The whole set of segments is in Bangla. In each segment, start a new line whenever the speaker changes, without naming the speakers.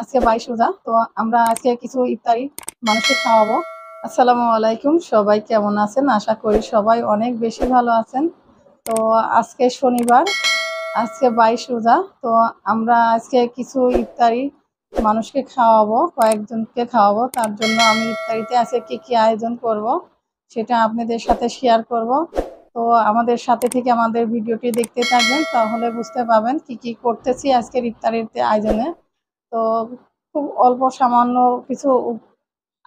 আজকে বাইশ রোজা তো আমরা আজকে কিছু ইফতারি মানুষকে খাওয়াবো আসসালামু আলাইকুম সবাই কেমন আছেন আশা করি সবাই অনেক বেশি ভালো আছেন তো আজকে শনিবার আজকে বাইশ রোজা তো আমরা আজকে কিছু ইফতারি মানুষকে খাওয়াবো কয়েকজনকে খাওয়াবো তার জন্য আমি ইফতারিতে আজকে কী কী আয়োজন করব। সেটা আপনাদের সাথে শেয়ার করব তো আমাদের সাথে থেকে আমাদের ভিডিওটি দেখতে থাকবেন তাহলে বুঝতে পারবেন কি কি করতেছি আজকের ইফতারিতে আয়োজনে তো খুব অল্প সামান্য কিছু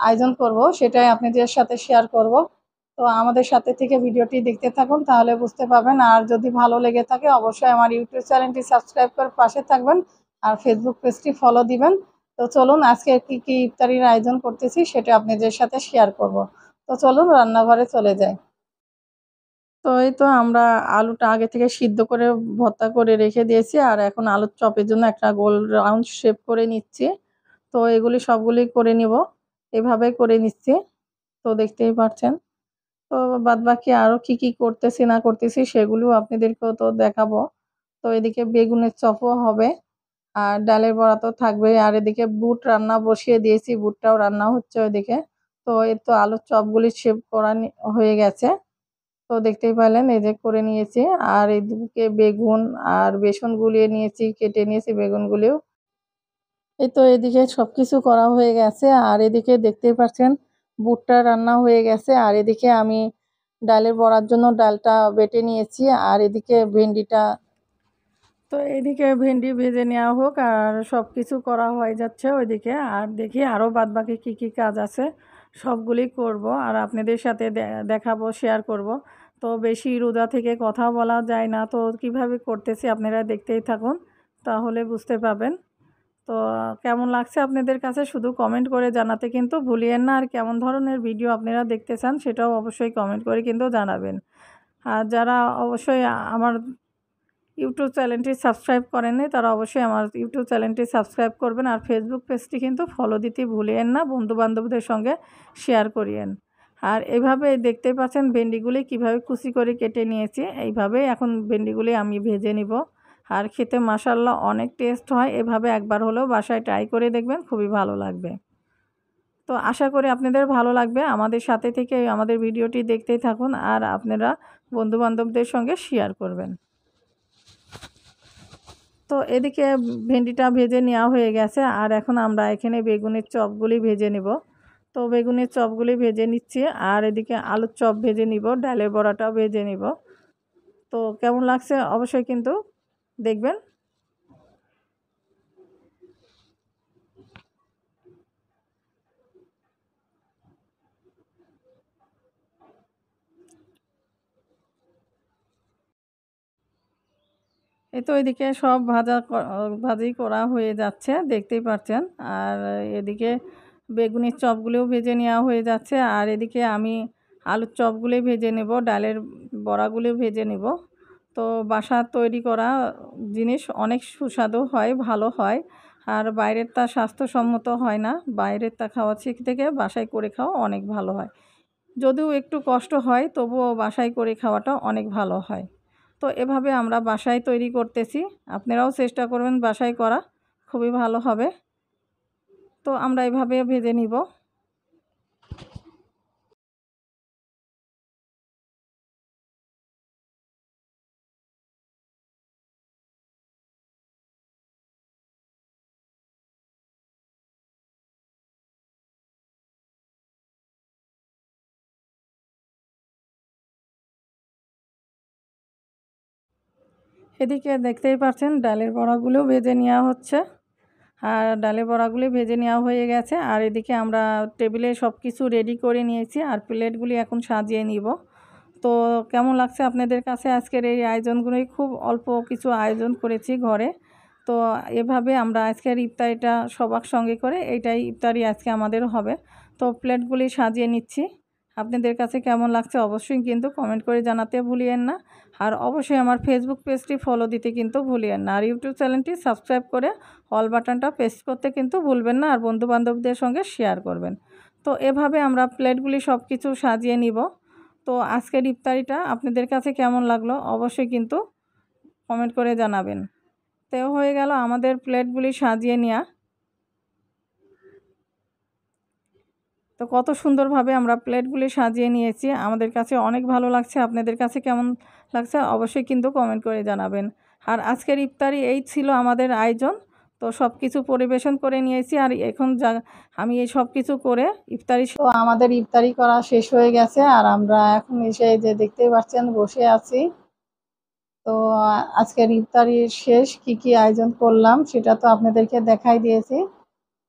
আয়োজন করব সেটাই আপনাদের সাথে শেয়ার করব তো আমাদের সাথে থেকে ভিডিওটি দেখতে থাকুন তাহলে বুঝতে পারবেন আর যদি ভালো লেগে থাকে অবশ্যই আমার ইউটিউব চ্যানেলটি সাবস্ক্রাইব করে পাশে থাকবেন আর ফেসবুক পেজটি ফলো দিবেন তো চলুন আজকে কি কি ইফতারির আয়োজন করতেছি সেটা আপনাদের সাথে শেয়ার করব তো চলুন রান্নাঘরে চলে যায় তো এই তো আমরা আলুটা আগে থেকে সিদ্ধ করে ভর্তা করে রেখে দিয়েছি আর এখন আলুর চপের জন্য একটা গোল রাউন্ড শেপ করে নিচ্ছি তো এগুলি সবগুলি করে নিব এভাবে করে নিচ্ছি তো দেখতেই পাচ্ছেন তো বাদ বাকি আরও কি কি করতেছি না করতেছি সেগুলিও আপনাদেরকেও তো দেখাবো তো এদিকে বেগুনের চপও হবে আর ডালের বড়া তো থাকবে আর এদিকে বুট রান্না বসিয়ে দিয়েছি বুটটাও রান্না হচ্ছে ওইদিকে তো এর তো আলুর চপগুলি শেপ করা হয়ে গেছে তো দেখতেই পেলেন এই যে করে নিয়েছি আর এদিকে বেগুন আর বেসন গুলিয়ে নিয়েছি কেটে নিয়েছি বেগুন গুলিও এই তো এদিকে সব কিছু করা হয়ে গেছে আর এদিকে দেখতেই পাচ্ছেন বুটটা রান্না হয়ে গেছে আর এদিকে আমি ডালের বড়ার জন্য ডালটা বেটে নিয়েছি আর এদিকে ভেন্ডিটা তো এদিকে ভেন্ডি ভেজে নেওয়া হোক আর সব কিছু করা হয়ে যাচ্ছে ওইদিকে আর দেখি আরও বাদবাকি কি কি কাজ আছে সবগুলি করব আর আপনাদের সাথে দেখাবো শেয়ার করব তো বেশি রোজা থেকে কথা বলা যায় না তো কিভাবে করতেছি আপনারা দেখতেই থাকুন তাহলে বুঝতে পাবেন তো কেমন লাগছে আপনাদের কাছে শুধু কমেন্ট করে জানাতে কিন্তু ভুলিয়েন না আর কেমন ধরনের ভিডিও আপনারা দেখতে চান সেটাও অবশ্যই কমেন্ট করে কিন্তু জানাবেন আর যারা অবশ্যই আমার ইউটিউব চ্যানেলটি সাবস্ক্রাইব করেননি তারা অবশ্যই আমার ইউটিউব চ্যানেলটি সাবস্ক্রাইব করবেন আর ফেসবুক পেজটি কিন্তু ফলো দিতে ভুলিয়েন না বন্ধুবান্ধবদের সঙ্গে শেয়ার করিয়েন আর এভাবে দেখতে পাচ্ছেন ভেন্ডিগুলি কিভাবে কুচি করে কেটে নিয়েছি এইভাবে এখন ভেন্ডিগুলি আমি ভেজে নিব আর খেতে মাসাল্লা অনেক টেস্ট হয় এভাবে একবার হলেও বাসায় ট্রাই করে দেখবেন খুবই ভালো লাগবে তো আশা করি আপনাদের ভালো লাগবে আমাদের সাথে থেকে আমাদের ভিডিওটি দেখতেই থাকুন আর আপনারা বন্ধুবান্ধবদের সঙ্গে শেয়ার করবেন তো এদিকে ভেন্ডিটা ভেজে নেওয়া হয়ে গেছে আর এখন আমরা এখানে বেগুনের চপগুলি ভেজে নেব তো বেগুনের চপগুলি ভেজে নিচ্ছি আর এদিকে আলুর চপ ভেজে নিব ডালের বড়াটাও ভেজে নিব তো কেমন লাগছে অবশ্যই কিন্তু দেখবেন এই তো এদিকে সব ভাজা ভাজি করা হয়ে যাচ্ছে দেখতেই পাচ্ছেন আর এদিকে বেগুনের চপগুলোও ভেজে নেওয়া হয়ে যাচ্ছে আর এদিকে আমি আলুর চপগুলোই ভেজে নেব ডালের বড়াগুলি ভেজে নেব তো বাসা তৈরি করা জিনিস অনেক সুস্বাদু হয় ভালো হয় আর বাইরের তা স্বাস্থ্যসম্মত হয় না বাইরের তা খাওয়া শিখ থেকে বাসায় করে খাওয়া অনেক ভালো হয় যদিও একটু কষ্ট হয় তবুও বাসায় করে খাওয়াটা অনেক ভালো হয় তো এভাবে আমরা বাসায় তৈরি করতেছি আপনারাও চেষ্টা করবেন বাসায় করা খুবই ভালো হবে তো আমরা এভাবে ভেজে নিব এদিকে দেখতেই পাচ্ছেন ডালের বড়াগুলো ভেজে নেওয়া হচ্ছে আর ডালের বড়াগুলি ভেজে নেওয়া হয়ে গেছে আর এদিকে আমরা টেবিলে সব কিছু রেডি করে নিয়েছি আর প্লেটগুলি এখন সাজিয়ে নিব তো কেমন লাগছে আপনাদের কাছে আজকের এই আয়োজনগুলোই খুব অল্প কিছু আয়োজন করেছি ঘরে তো এভাবে আমরা আজকের ইফতারিটা সবার সঙ্গে করে এইটাই ইফতারি আজকে আমাদের হবে তো প্লেটগুলি সাজিয়ে নিচ্ছি আপনাদের কাছে কেমন লাগছে অবশ্যই কিন্তু কমেন্ট করে জানাতে ভুলিয়েন না আর অবশ্যই আমার ফেসবুক পেজটি ফলো দিতে কিন্তু ভুলিয়েন না আর ইউটিউব চ্যানেলটি সাবস্ক্রাইব করে অল বাটনটা পেস্ট করতে কিন্তু ভুলবেন না আর বন্ধুবান্ধবদের সঙ্গে শেয়ার করবেন তো এভাবে আমরা প্লেটগুলি সব কিছু সাজিয়ে নিব তো আজকের ইফতারিটা আপনাদের কাছে কেমন লাগলো অবশ্যই কিন্তু কমেন্ট করে জানাবেন তো হয়ে গেল আমাদের প্লেটগুলি সাজিয়ে নেওয়া তো কত সুন্দরভাবে আমরা প্লেটগুলি সাজিয়ে নিয়েছি আমাদের কাছে অনেক ভালো লাগছে আপনাদের কাছে কেমন লাগছে অবশ্যই কিন্তু কমেন্ট করে জানাবেন আর আজকের ইফতারি এই ছিল আমাদের আয়োজন তো সব কিছু পরিবেশন করে নিয়েছি আর এখন যা আমি এই সব কিছু করে ইফতারি তো আমাদের ইফতারি করা শেষ হয়ে গেছে আর আমরা এখন এসে যে দেখতেই পাচ্ছেন বসে আছি তো আজকের ইফতারির শেষ কি কি আয়োজন করলাম সেটা তো আপনাদেরকে দেখাই দিয়েছি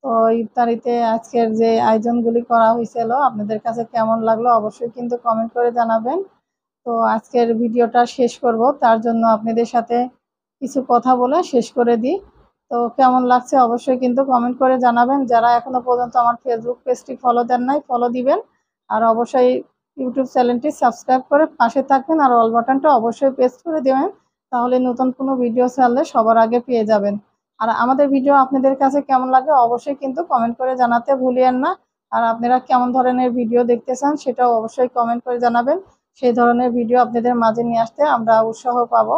তো ইফতারিতে আজকের যে আয়োজনগুলি করা হয়েছিল আপনাদের কাছে কেমন লাগলো অবশ্যই কিন্তু কমেন্ট করে জানাবেন তো আজকের ভিডিওটা শেষ করব তার জন্য আপনাদের সাথে কিছু কথা বলে শেষ করে দিই তো কেমন লাগছে অবশ্যই কিন্তু কমেন্ট করে জানাবেন যারা এখনও পর্যন্ত আমার ফেসবুক পেজটি ফলো দেন নাই ফলো দিবেন আর অবশ্যই ইউটিউব চ্যানেলটি সাবস্ক্রাইব করে পাশে থাকবেন আর অল বাটনটা অবশ্যই প্রেস করে দেবেন তাহলে নতুন কোনো ভিডিও ছাড়লে সবার আগে পেয়ে যাবেন আর আমাদের ভিডিও আপনাদের কাছে কেমন লাগে অবশ্যই কিন্তু কমেন্ট করে জানাতে ভুলিয়েন না আর আপনারা কেমন ধরনের ভিডিও দেখতে চান সেটাও অবশ্যই কমেন্ট করে জানাবেন সেই ধরনের ভিডিও আপনাদের মাঝে নিয়ে আসতে আমরা উৎসাহ পাবো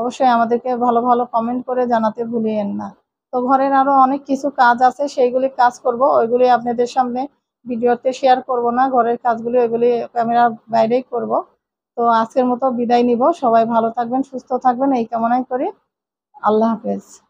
অবশ্যই আমাদেরকে ভালো ভালো কমেন্ট করে জানাতে ভুলিয়েন না তো ঘরের আরও অনেক কিছু কাজ আছে সেইগুলি কাজ করব ওইগুলি আপনাদের সামনে ভিডিওতে শেয়ার করব না ঘরের কাজগুলি ওইগুলি ক্যামেরার বাইরেই করব তো আজকের মতো বিদায় নিব সবাই ভালো থাকবেন সুস্থ থাকবেন এই কামনাই করি আল্লাহ হাফেজ